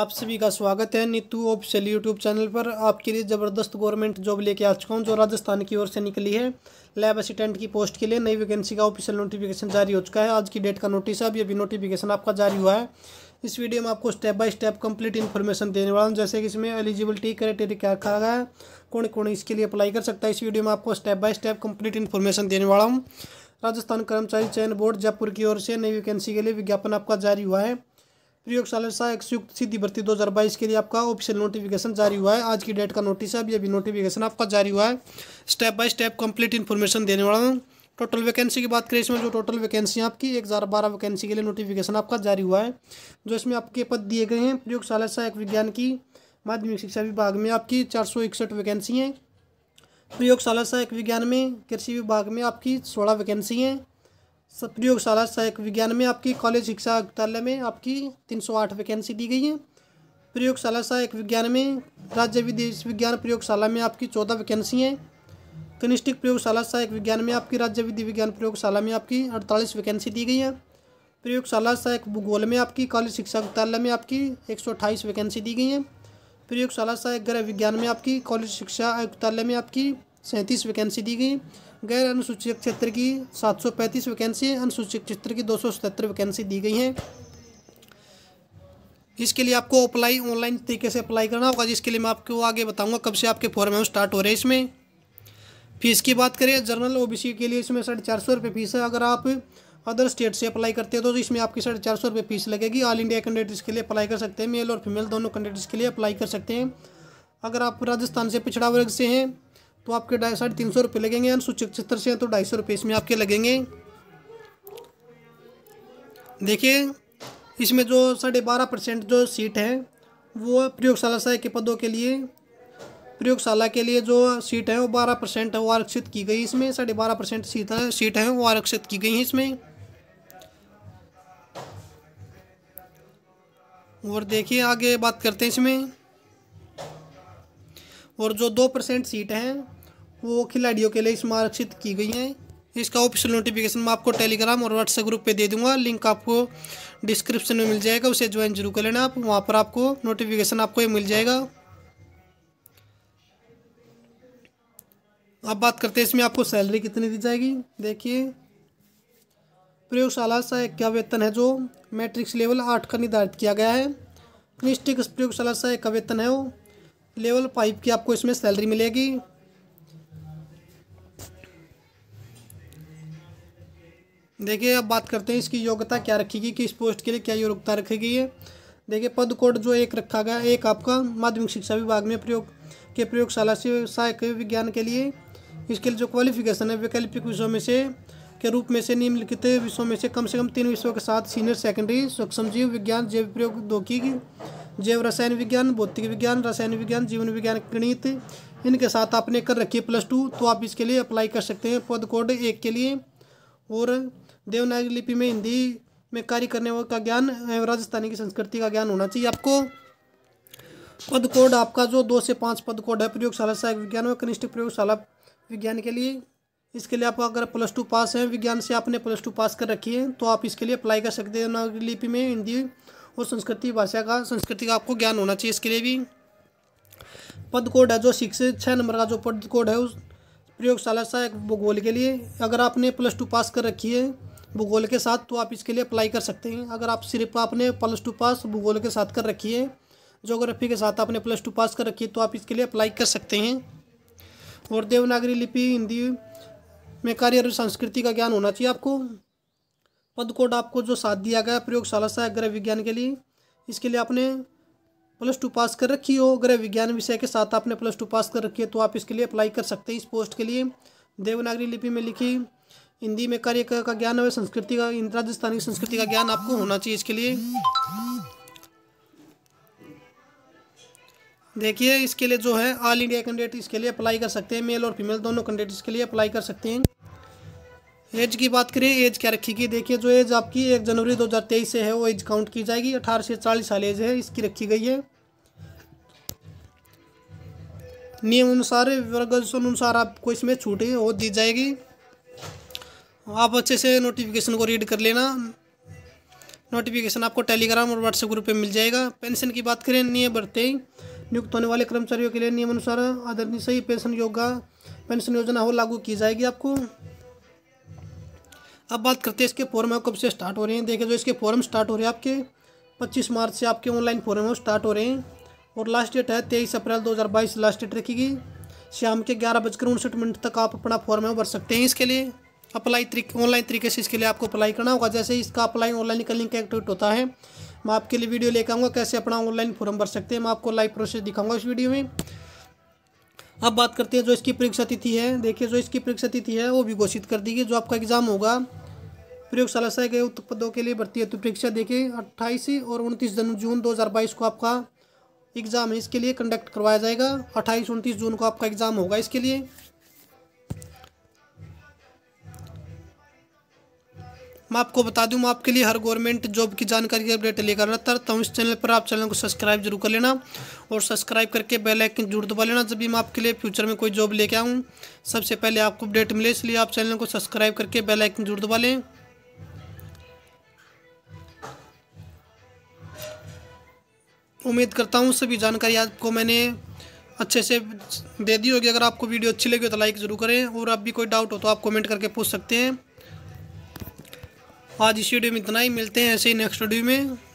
आप सभी का स्वागत है नीतू ऑफिशियल यूट्यूब चैनल पर आपके लिए ज़बरदस्त गवर्नमेंट जॉब लेके आ चुका हूँ जो राजस्थान की ओर से निकली है लैब असिस्टेंट की पोस्ट के लिए नई वैकेंसी का ऑफिशियल नोटिफिकेशन जारी हो चुका है आज की डेट का नोटिस है अभी अभी नोटिफिकेशन आपका जारी हुआ है इस वीडियो में आपको step by step complete information देने वाला हूँ जैसे कि इसमें एलिजिबिलिटी क्राइटेरिया क्या कहा गया है कौन कौन इसके लिए अप्लाई कर सकता है इस वीडियो में आपको step by step complete information देने वाला हूँ राजस्थान कर्मचारी चयन बोर्ड जयपुर की ओर से नई वैकेंसी के लिए विज्ञापन आपका जारी हुआ है प्रयोगशाला सहायक संयुक्त सिद्धि भर्ती 2022 के लिए आपका ऑफिशियल नोटिफिकेशन जारी हुआ है आज की डेट का नोटिस है अभी अभी नोटिफिकेशन आपका जारी हुआ है step by step complete information देने वाला हूँ टोटल वैकेंसी की बात करें इसमें जो टोटल वैकेंसी है आपकी एक हज़ार बारह वैकेंसी के लिए नोटिफिकेशन आपका जारी हुआ है जो इसमें आपके पद दिए गए हैं प्रयोगशाला सहायक विज्ञान की माध्यमिक शिक्षा विभाग में आपकी चार सौ इकसठ वैकेंसी हैं प्रयोगशाला सहायक विज्ञान में कृषि विभाग में आपकी सोलह वैकेंसी हैं प्रयोगशाला सहायक विज्ञान में आपकी कॉलेज शिक्षा विद्यालय में आपकी तीन सौ आठ वैकेंसी दी गई है प्रयोगशाला सहायक विज्ञान में राज्य विदेश विज्ञान प्रयोगशाला में आपकी चौदह वैकेंसी हैं कनिष्ठिक प्रयोगशाला सहायक विज्ञान में आपकी राज्य विधि विज्ञान प्रयोगशाला में आपकी अड़तालीस वैकेंसी दी गई है प्रयोगशाला सहायक भूगोल में आपकी कॉलेज शिक्षा विद्यालय में आपकी एक सौ वैकेंसी दी गई है प्रयोगशाला सहायक गृह विज्ञान में आपकी कॉलेज शिक्षा आयुक्तालय में आपकी सैंतीस वैकेंसी दी गई गैर अनुसूचित क्षेत्र की सात सौ पैंतीस वैकेंसी अनुसूचित क्षेत्र की दो सौ सतहत्तर वैकेंसी दी गई हैं इसके लिए आपको अप्लाई ऑनलाइन तरीके से अप्लाई करना होगा जिसके लिए मैं आपको आगे बताऊंगा कब से आपके फॉर्म है स्टार्ट हो रहे हैं इसमें फीस की बात करें जनरल ओ के लिए इसमें साढ़े चार सौ रुपये फीस है अगर आप अदर स्टेट से अप्लाई करते हैं तो इसमें आपकी साढ़े चार सौ रुपये फीस लगेगी ऑल इंडिया कैंडिडेट्स के लिए अप्लाई कर सकते हैं मेल और फीमेल दोनों कैंडिडेट्स के लिए अप्लाई कर सकते हैं अगर आप राजस्थान से पिछड़ा वर्ग से हैं तो आपके ढाई साढ़े तीन सौ रुपये लगेंगे अनुसूचित क्षेत्र से तो ढाई सौ रुपये इसमें आपके लगेंगे देखिए इसमें जो साढ़े बारह परसेंट जो सीट है वो प्रयोगशाला सहायक के पदों के लिए प्रयोगशाला के लिए जो सीट है वो बारह परसेंट है वो आरक्षित की गई इसमें साढ़े बारह परसेंट सीट है सीट है वो आरक्षित की गई है इसमें और देखिए आगे बात करते हैं इसमें और जो दो परसेंट सीट हैं वो खिलाड़ियों के लिए स्मारक्षित की गई हैं इसका ऑफिशियल नोटिफिकेशन मैं आपको टेलीग्राम और व्हाट्सएप ग्रुप पे दे दूंगा लिंक आपको डिस्क्रिप्शन में मिल जाएगा उसे ज्वाइन जरूर कर लेना आप वहाँ पर आपको नोटिफिकेशन आपको ये मिल जाएगा अब बात करते हैं इसमें आपको सैलरी कितनी दी जाएगी देखिए प्रयोगशाला सहायक का वेतन है जो मैट्रिक्स लेवल आठ का निर्धारित किया गया है कनिष्ठिक प्रयोगशाला सहायक का वेतन है वो लेवल फाइव की आपको इसमें सैलरी मिलेगी देखिए अब बात करते हैं इसकी योग्यता क्या रखेगी कि इस पोस्ट के लिए क्या योग्यता रखेगी है देखिए पद कोड जो एक रखा गया एक आपका माध्यमिक शिक्षा विभाग में प्रयोग के प्रयोगशाला से सहायक विज्ञान के लिए इसके लिए जो क्वालिफिकेशन है वैकल्पिक विषयों में से के रूप में से निम्नलिखित विषयों में से कम से कम तीन विषयों के साथ सीनियर सेकेंडरी जीव विज्ञान जैव प्रयोग की जैव रसायन विज्ञान भौतिक विज्ञान रसायन विज्ञान जीवन विज्ञान गणित इनके साथ आपने कर रखी है प्लस टू तो आप इसके लिए अप्लाई कर सकते हैं पद कोड एक के लिए और देवनागरी लिपि में हिंदी में कार्य करने का ज्ञान एवं राजस्थानी की संस्कृति का ज्ञान होना चाहिए आपको पद कोड आपका जो दो से पाँच पद कोड है प्रयोगशाला सहायक विज्ञान और कनिष्ठ प्रयोगशाला विज्ञान के लिए इसके लिए आप अगर प्लस टू पास हैं विज्ञान से आपने प्लस टू पास कर रखी है तो आप इसके लिए अप्लाई कर सकते हैं लिपि में हिंदी और संस्कृति भाषा का संस्कृति का आपको ज्ञान होना चाहिए इसके लिए भी पद कोड है जो सिक्स छः नंबर का जो पद कोड है उस प्रयोगशाला सहायक भूगोल के लिए अगर आपने प्लस टू पास कर रखी है भूगोल के साथ तो आप इसके लिए अप्लाई कर सकते हैं अगर आप सिर्फ आपने प्लस टू पास भूगोल के साथ कर रखी है जोग्राफी के साथ आपने प्लस टू पास कर रखी है तो आप इसके लिए अप्लाई कर सकते हैं और देवनागरी लिपि हिंदी में कार्य और संस्कृति का ज्ञान होना चाहिए आपको पद कोड आपको जो साथ दिया गया प्रयोगशाला सहायक ग्रह विज्ञान के लिए इसके लिए आपने प्लस टू पास कर रखी हो ग्रह विज्ञान विषय के साथ आपने प्लस टू पास कर रखी है तो आप इसके लिए अप्लाई कर सकते हैं इस पोस्ट के लिए देवनागरी लिपि में लिखी हिंदी में कार्य का ज्ञान और संस्कृति का राजस्थानी संस्कृति का ज्ञान आपको होना चाहिए इसके लिए देखिए इसके लिए जो है ऑल इंडिया कैंडिडेट इसके लिए अप्लाई कर सकते हैं मेल और फीमेल दोनों कैंडिडेट इसके लिए अप्लाई कर सकते हैं एज की बात करें एज क्या रखी गई देखिए जो एज आपकी एक जनवरी 2023 से है वो एज काउंट की जाएगी अठारह से चालीस साल एज है इसकी रखी गई है नियम अनुसार वर्ग अनुसार आपको इसमें छूट हो दी जाएगी आप अच्छे से नोटिफिकेशन को रीड कर लेना नोटिफिकेशन आपको टेलीग्राम और व्हाट्सएप ग्रुप पे मिल जाएगा पेंशन की बात करें नियम बढ़ते ही नियुक्त होने वाले कर्मचारियों के लिए नियम अनुसार आदरणीय सही पेंशन योगा पेंशन योजना हो लागू की जाएगी आपको अब बात करते हैं इसके फॉर्म कब से स्टार्ट हो रहे हैं देखिए जो इसके फॉर्म स्टार्ट हो रहे हैं आपके पच्चीस मार्च से आपके ऑनलाइन फॉर्म स्टार्ट हो रहे हैं और लास्ट डेट है तेईस अप्रैल 2022 लास्ट डेट रखेगी शाम के ग्यारह बजकर उनसठ मिनट तक आप अपना फॉर्म है भर सकते हैं इसके लिए अप्लाई तरीके ऑनलाइन तरीके से इसके लिए आपको अप्लाई करना होगा जैसे इसका अप्लाई ऑनलाइन का लिंक एक्टिवेट होता है मैं आपके लिए वीडियो लेकर आऊँगा कैसे अपना ऑनलाइन फॉर्म भर सकते हैं मैं आपको लाइव प्रोसेस दिखाऊंगा इस वीडियो में अब बात करते हैं जो इसकी परीक्षा तिथि है देखिए जो इसकी परीक्षा तिथि है वो भी घोषित कर दी गई जो आपका एग्ज़ाम होगा प्रयोगशाला से गए उत्तर पदों के लिए भर्ती हेतु परीक्षा देखिए अट्ठाईस और उनतीस जून दो को आपका एग्ज़ाम है इसके लिए कंडक्ट करवाया जाएगा अट्ठाईस उनतीस जून को आपका एग्ज़ाम होगा इसके लिए मैं आपको बता दूं मैं आपके लिए हर गवर्नमेंट जॉब की जानकारी अपडेट लेकर रहता हूँ इस चैनल पर आप चैनल को सब्सक्राइब जरूर कर लेना और सब्सक्राइब करके बेल आइकन जरूर दबा लेना जब भी मैं आपके लिए फ्यूचर में कोई जॉब लेके आऊँ सबसे पहले आपको अपडेट मिले इसलिए आप चैनल को सब्सक्राइब करके बेल आइकन जरूर दबा लें उम्मीद करता हूँ सभी जानकारी आपको मैंने अच्छे से दे दी होगी अगर आपको वीडियो अच्छी लगी हो तो लाइक ज़रूर करें और आप भी कोई डाउट हो तो आप कमेंट करके पूछ सकते हैं आज इस वीडियो में इतना ही मिलते हैं ऐसे ही नेक्स्ट वीडियो में